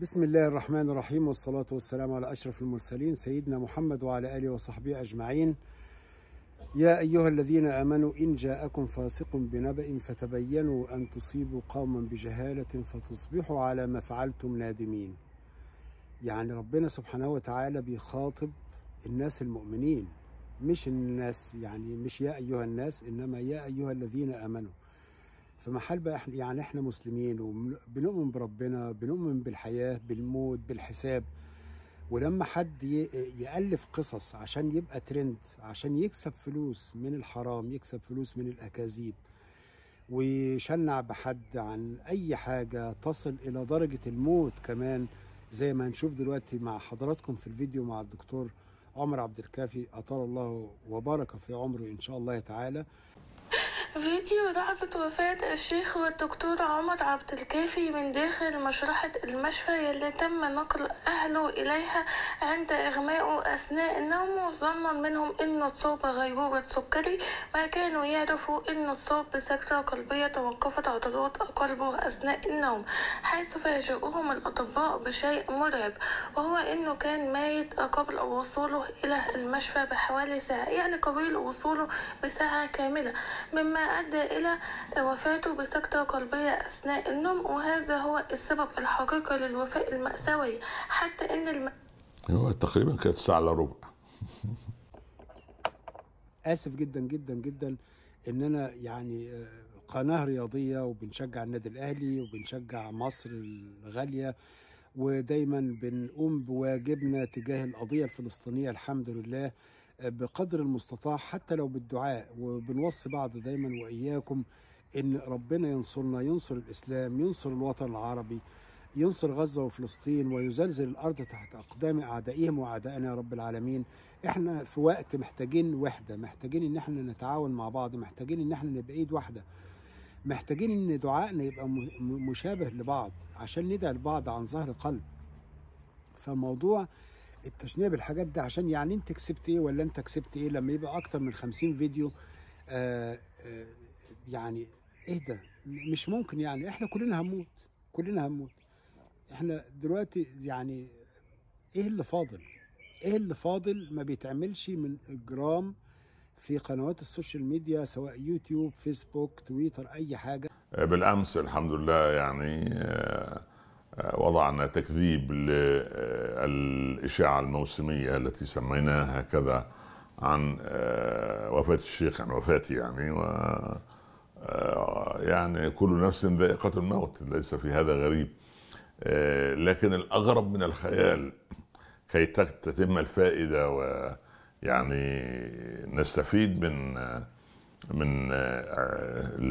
بسم الله الرحمن الرحيم والصلاة والسلام على أشرف المرسلين سيدنا محمد وعلى آله وصحبه أجمعين يا أيها الذين آمنوا إن جاءكم فاسق بنبأ فتبينوا أن تصيبوا قوما بجهالة فتصبحوا على ما فعلتم نادمين يعني ربنا سبحانه وتعالى بيخاطب الناس المؤمنين مش الناس يعني مش يا أيها الناس إنما يا أيها الذين آمنوا في محل بقى يعني احنا مسلمين وبنؤمن بربنا بنؤمن بالحياه بالموت بالحساب ولما حد يالف قصص عشان يبقى ترند عشان يكسب فلوس من الحرام يكسب فلوس من الاكاذيب ويشنع بحد عن اي حاجه تصل الى درجه الموت كمان زي ما هنشوف دلوقتي مع حضراتكم في الفيديو مع الدكتور عمر عبد الكافي اطال الله وبارك في عمره ان شاء الله تعالى فيديو لحظة وفاة الشيخ والدكتور عمر عبد الكافي من داخل مشرحة المشفى يلي تم نقل أهله إليها عند إغمائه أثناء النوم ظنا منهم إنه اتصاب غيبوبة سكري ما كانوا يعرفوا إنه اتصاب بسكتة قلبية توقفت عضلات قلبه أثناء النوم حيث فاجئوهم الأطباء بشيء مرعب وهو إنه كان ميت قبل وصوله إلى المشفى بحوالي ساعة يعني قبيل وصوله بساعة كاملة مما أدى إلى وفاته بسكتة قلبية أثناء النوم وهذا هو السبب الحقيقي للوفاة المأساوية حتى إن الم... هو تقريبا كانت الساعة إلا ربع آسف جدا جدا جدا إن أنا يعني آه، قناة رياضية وبنشجع النادي الأهلي وبنشجع مصر الغالية ودايما بنقوم بواجبنا تجاه القضية الفلسطينية الحمد لله بقدر المستطاع حتى لو بالدعاء وبنوصي بعض دايما واياكم ان ربنا ينصرنا ينصر الاسلام ينصر الوطن العربي ينصر غزة وفلسطين ويزلزل الأرض تحت أقدام أعدائهم وأعدائنا يا رب العالمين إحنا في وقت محتاجين وحدة محتاجين إن إحنا نتعاون مع بعض محتاجين إن إحنا نبقى إيد واحدة محتاجين إن دعائنا يبقى مشابه لبعض عشان ندعي لبعض عن ظهر قلب فموضوع التشنيع بالحاجات دي عشان يعني انت كسبت ايه ولا انت كسبت ايه لما يبقى اكتر من 50 فيديو آآ آه، آآ آه، يعني ايه ده مش ممكن يعني احنا كلنا هنموت كلنا هنموت احنا دلوقتي يعني ايه اللي فاضل ايه اللي فاضل ما بيتعملش من اجرام في قنوات السوشيال ميديا سواء يوتيوب فيسبوك تويتر اي حاجه آه، بالامس الحمد لله يعني وضعنا تكذيب للإشاعة آه، الموسمية التي سميناها هكذا عن آه، وفاة الشيخ عن وفاتي يعني و آه، يعني كل نفس ذائقة الموت ليس في هذا غريب لكن الأغرب من الخيال كي تتم الفائدة ويعني نستفيد من من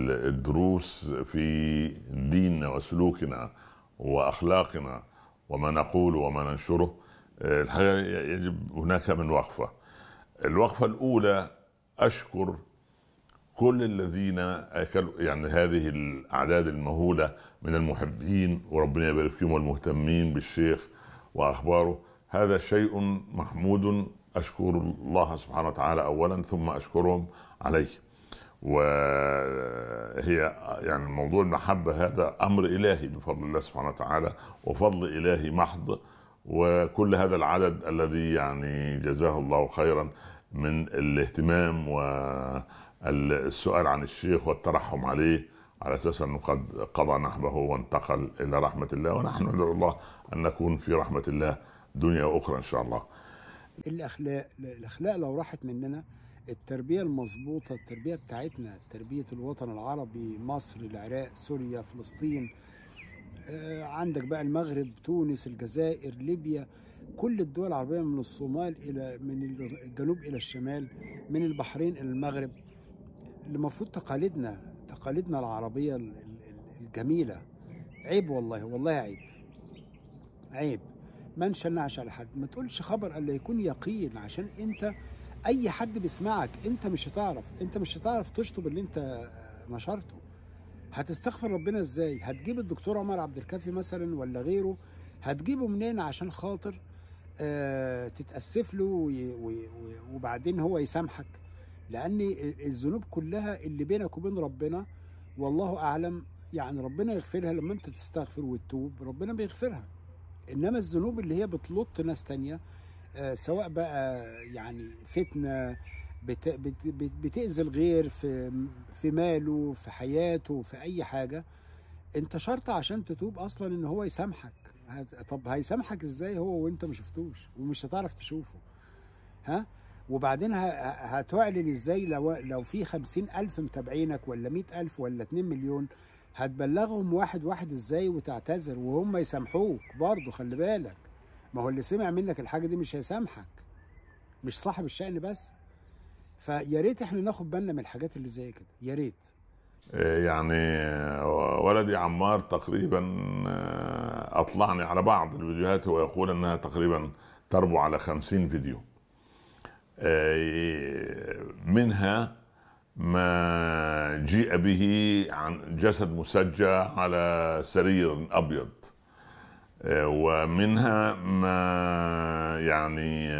الدروس في ديننا وسلوكنا واخلاقنا وما نقول وما ننشره آه، الحقيقه يجب هناك من وقفه الوقفه الاولى اشكر كل الذين اكلوا يعني هذه الاعداد المهوله من المحبين وربنا يبارك فيهم والمهتمين بالشيخ واخباره هذا شيء محمود اشكر الله سبحانه وتعالى اولا ثم اشكرهم عليه وهي يعني موضوع المحبة هذا أمر إلهي بفضل الله سبحانه وتعالى وفضل إلهي محض وكل هذا العدد الذي يعني جزاه الله خيرا من الاهتمام والسؤال عن الشيخ والترحم عليه على اساس انه قد قضى نحبه وانتقل الى رحمه الله ونحن ندعو الله ان نكون في رحمه الله دنيا واخرى ان شاء الله. الاخلاق الاخلاق لو راحت مننا التربية المظبوطة التربية بتاعتنا تربية الوطن العربي مصر العراق سوريا فلسطين آه، عندك بقى المغرب تونس الجزائر ليبيا كل الدول العربية من الصومال إلى من الجنوب إلى الشمال من البحرين إلى المغرب المفروض تقاليدنا تقاليدنا العربية الجميلة عيب والله والله عيب عيب ما نشنعش على حد ما تقولش خبر الا يكون يقين عشان انت اي حد بيسمعك انت مش هتعرف انت مش هتعرف تشطب اللي انت آه، نشرته هتستغفر ربنا ازاي هتجيب الدكتور عمر عبد الكافي مثلا ولا غيره هتجيبه منين عشان خاطر آه تتاسف له وي وي وي وبعدين هو يسامحك لان الذنوب كلها اللي بينك وبين ربنا والله اعلم يعني ربنا يغفرها لما انت تستغفر وتتوب ربنا بيغفرها انما الذنوب اللي هي بتلط ناس ثانيه آه، سواء بقى يعني فتنه بتأذي الغير في في ماله في حياته في اي حاجه انت شرط عشان تتوب اصلا ان هو يسامحك طب هيسامحك ازاي هو وانت ما شفتوش ومش هتعرف تشوفه ها وبعدين هتعلن ازاي لو لو في خمسين ألف متابعينك ولا مئة ألف ولا 2 مليون هتبلغهم واحد واحد ازاي وتعتذر وهم يسامحوك برضه خلي بالك ما هو اللي سمع منك الحاجه دي مش هيسامحك مش صاحب الشأن بس فيا ريت احنا ناخد بالنا من الحاجات اللي زي كده يا ريت إيه، يعني آه، ولدي عمار تقريبا آه، اطلعني على بعض الفيديوهات ويقول انها تقريبا تربو على خمسين فيديو إيه، منها ما جيء به عن جسد مسجى على سرير ابيض آه، ومنها ما يعني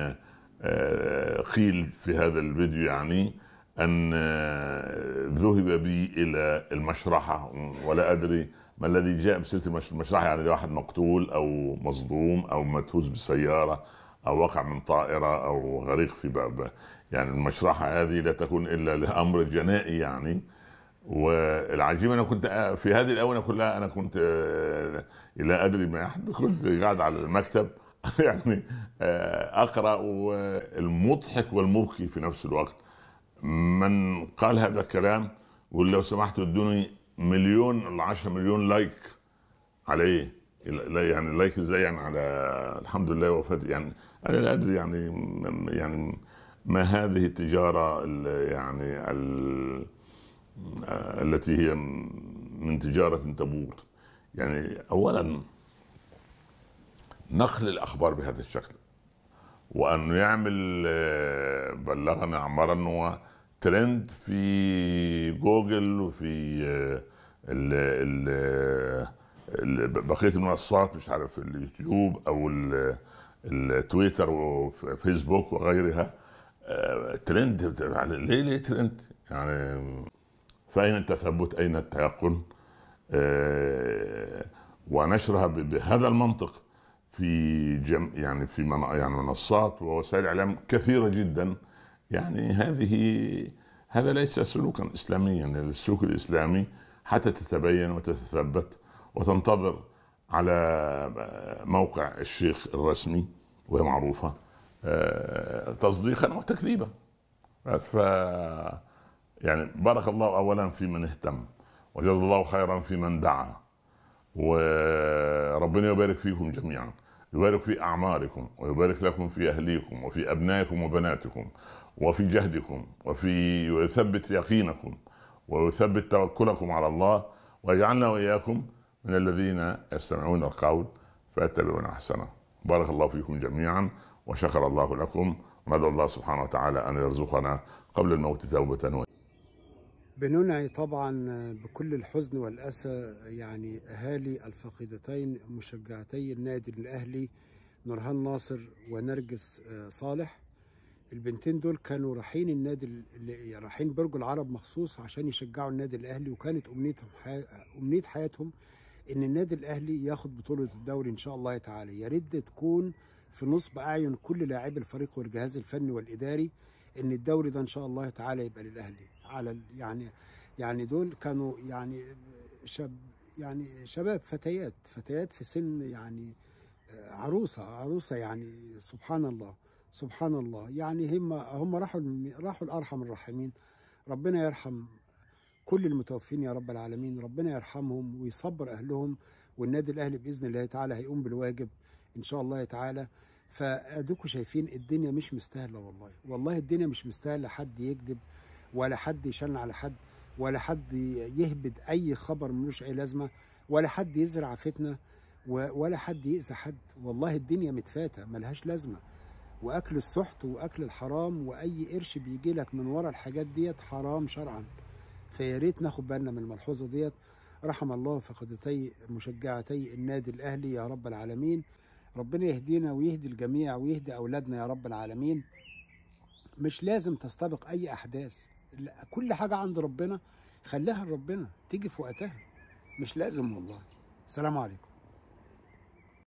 آه، قيل في هذا الفيديو يعني أن آه، ذهب بي إلى المشرحة ولا أدري ما الذي جاء بسيرة المشرحة يعني ده واحد مقتول أو مصدوم أو متهوز بسيارة أو وقع من طائرة أو غريق في باب يعني المشرحة هذه لا تكون إلا لأمر جنائي يعني والعجيب انا كنت آه، في هذه الاونه كلها انا كنت آه، لا ادري ما احد كنت قاعد على المكتب يعني آه، اقرا والمضحك والمبكي في نفس الوقت من قال هذا الكلام واللي لو سمحتوا ادوني مليون ال 10 مليون لايك عليه يعني لايك ازاي يعني على الحمد لله وفاه يعني انا لا ادري يعني يعني ما هذه التجاره يعني ال التي هي من تجارة تبور يعني أولا نقل الأخبار بهذا الشكل وأن يعمل آه، بلغنا عمار أنه ترند في جوجل وفي آه، ال ال آه، بقية المنصات مش عارف اليوتيوب أو التويتر وفيسبوك وغيرها ترند يعني ليه ليه ترند يعني فأين التثبت أين التيقن آه، ونشرها بهذا المنطق في جم يعني في من يعني منصات ووسائل اعلام كثيره جدا يعني هذه هذا ليس سلوكا اسلاميا يعني السلوك الاسلامي حتى تتبين وتتثبت وتنتظر على موقع الشيخ الرسمي وهي معروفه آه، تصديقا وتكذيبا ف يعني بارك الله اولا في من اهتم وجزا الله خيرا في من دعا وربنا يبارك فيكم جميعا يبارك في اعماركم ويبارك لكم في اهليكم وفي ابنائكم وبناتكم وفي جهدكم وفي يثبت يقينكم ويثبت توكلكم على الله ويجعلنا واياكم من الذين يستمعون القول فيتبعون احسنه بارك الله فيكم جميعا وشكر الله لكم وندعو الله سبحانه وتعالى ان يرزقنا قبل الموت توبه بننعي طبعا بكل الحزن والأسى يعني أهالي الفقيدتين مشجعتي النادي الأهلي نورهان ناصر ونرجس آه، صالح البنتين دول كانوا رايحين النادي يعني رايحين برج العرب مخصوص عشان يشجعوا النادي الاهلي وكانت امنيتهم حي... امنيه حياتهم ان النادي الاهلي ياخد بطوله الدوري ان شاء الله تعالى يا ريت تكون في نصب اعين كل لاعبي الفريق والجهاز الفني والاداري ان الدوري ده ان شاء الله تعالى يبقى للاهلي على يعني يعني دول كانوا يعني شاب يعني شباب فتيات فتيات في سن يعني آه، عروسه عروسه يعني سبحان الله سبحان الله يعني هم هم راحوا راحوا الارحم الراحمين ربنا يرحم كل المتوفين يا رب العالمين ربنا يرحمهم ويصبر اهلهم والنادي الاهلي باذن الله تعالى هيقوم بالواجب ان شاء الله تعالى فادوكوا شايفين الدنيا مش مستاهله والله والله الدنيا مش مستاهله حد يكذب ولا حد يشن على حد ولا حد يهبد اي خبر ملوش اي لازمه ولا حد يزرع فتنه ولا حد يأذي حد والله الدنيا متفاتة ملهاش لازمة وأكل السحت وأكل الحرام وأي قرش بيجي لك من ورا الحاجات ديت حرام شرعا فيا ريت ناخد بالنا من الملحوظة ديت رحم الله فقدتي مشجعتي النادي الأهلي يا رب العالمين ربنا يهدينا ويهدي الجميع ويهدي أولادنا يا رب العالمين مش لازم تستبق أي أحداث كل حاجه عند ربنا خليها لربنا تيجي في وقتها مش لازم والله السلام عليكم